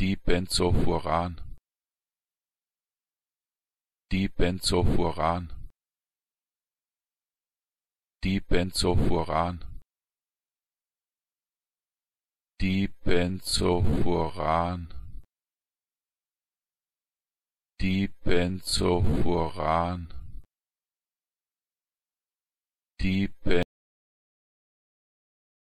Dibendzophoran. Dibendzophoran. Dibendzophoran. Dibendzophoran. Dibendzophoran. Dibendzophoran.